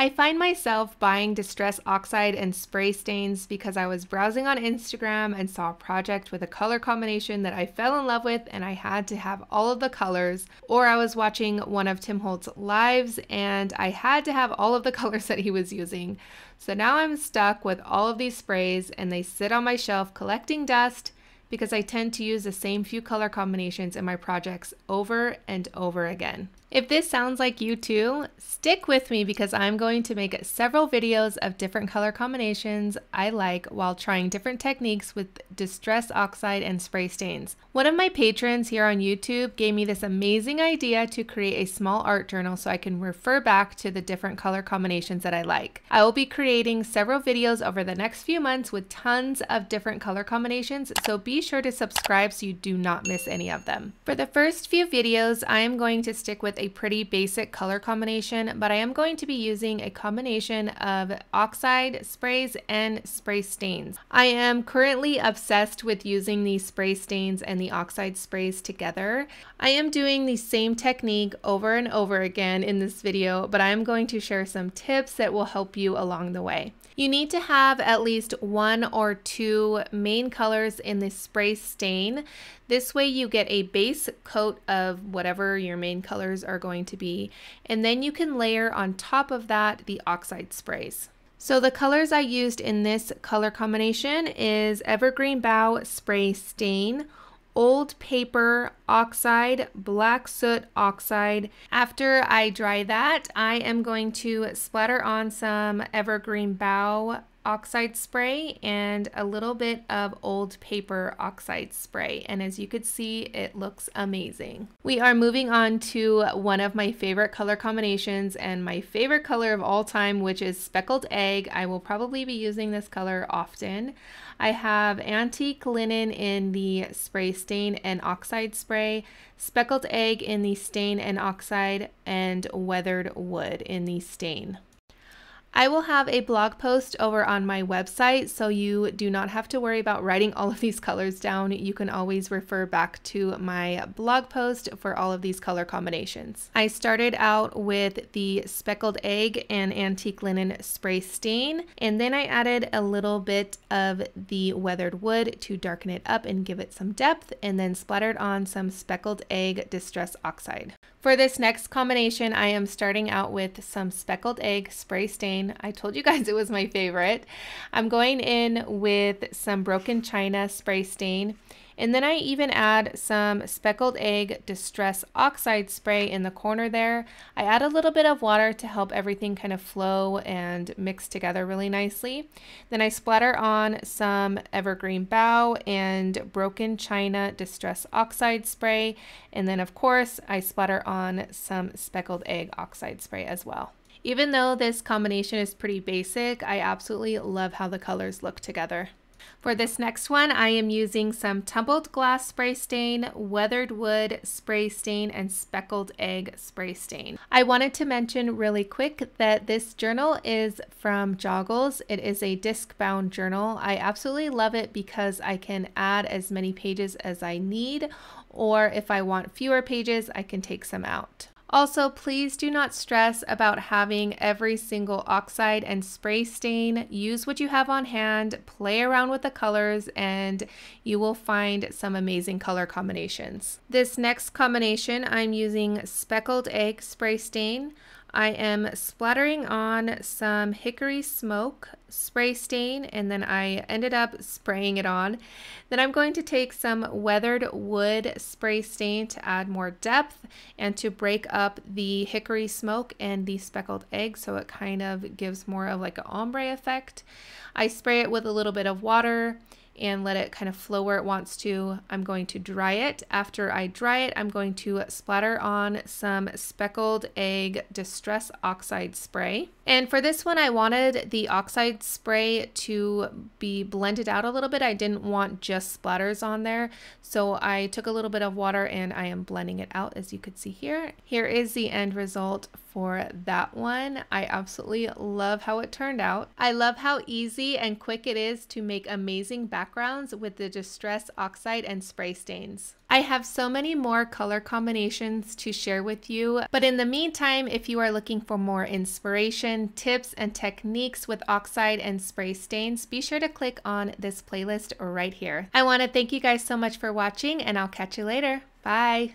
I find myself buying Distress Oxide and spray stains because I was browsing on Instagram and saw a project with a color combination that I fell in love with and I had to have all of the colors, or I was watching one of Tim Holtz lives and I had to have all of the colors that he was using. So now I'm stuck with all of these sprays and they sit on my shelf collecting dust because I tend to use the same few color combinations in my projects over and over again. If this sounds like you too, stick with me because I'm going to make several videos of different color combinations I like while trying different techniques with distress oxide and spray stains. One of my patrons here on YouTube gave me this amazing idea to create a small art journal so I can refer back to the different color combinations that I like. I will be creating several videos over the next few months with tons of different color combinations, so be be sure to subscribe so you do not miss any of them. For the first few videos, I am going to stick with a pretty basic color combination, but I am going to be using a combination of oxide sprays and spray stains. I am currently obsessed with using the spray stains and the oxide sprays together. I am doing the same technique over and over again in this video, but I am going to share some tips that will help you along the way. You need to have at least one or two main colors in the spray stain. This way you get a base coat of whatever your main colors are going to be, and then you can layer on top of that the oxide sprays. So the colors I used in this color combination is Evergreen Bough Spray Stain, old paper oxide, black soot oxide. After I dry that, I am going to splatter on some evergreen bough oxide spray and a little bit of old paper oxide spray and as you could see it looks amazing. We are moving on to one of my favorite color combinations and my favorite color of all time which is speckled egg. I will probably be using this color often. I have antique linen in the spray stain and oxide spray, speckled egg in the stain and oxide, and weathered wood in the stain. I will have a blog post over on my website so you do not have to worry about writing all of these colors down. You can always refer back to my blog post for all of these color combinations. I started out with the speckled egg and antique linen spray stain and then I added a little bit of the weathered wood to darken it up and give it some depth and then splattered on some speckled egg distress oxide. For this next combination I am starting out with some speckled egg spray stain mine. I told you guys it was my favorite. I'm going in with some Broken China spray stain. And then I even add some Speckled Egg Distress Oxide Spray in the corner there. I add a little bit of water to help everything kind of flow and mix together really nicely. Then I splatter on some Evergreen Bough and Broken China Distress Oxide Spray. And then of course I splatter on some Speckled Egg Oxide Spray as well. Even though this combination is pretty basic, I absolutely love how the colors look together. For this next one, I am using some tumbled glass spray stain, weathered wood spray stain, and speckled egg spray stain. I wanted to mention really quick that this journal is from Joggles. It is a disc bound journal. I absolutely love it because I can add as many pages as I need, or if I want fewer pages, I can take some out. Also, please do not stress about having every single oxide and spray stain. Use what you have on hand, play around with the colors, and you will find some amazing color combinations. This next combination, I'm using Speckled Egg Spray Stain. I am splattering on some hickory smoke spray stain and then I ended up spraying it on. Then I'm going to take some weathered wood spray stain to add more depth and to break up the hickory smoke and the speckled egg so it kind of gives more of like an ombre effect. I spray it with a little bit of water and let it kind of flow where it wants to. I'm going to dry it. After I dry it, I'm going to splatter on some Speckled Egg Distress Oxide Spray. And for this one, I wanted the oxide spray to be blended out a little bit. I didn't want just splatters on there. So I took a little bit of water and I am blending it out as you could see here. Here is the end result for that one. I absolutely love how it turned out. I love how easy and quick it is to make amazing backgrounds with the Distress Oxide and spray stains. I have so many more color combinations to share with you, but in the meantime, if you are looking for more inspiration, tips, and techniques with oxide and spray stains, be sure to click on this playlist right here. I want to thank you guys so much for watching, and I'll catch you later. Bye!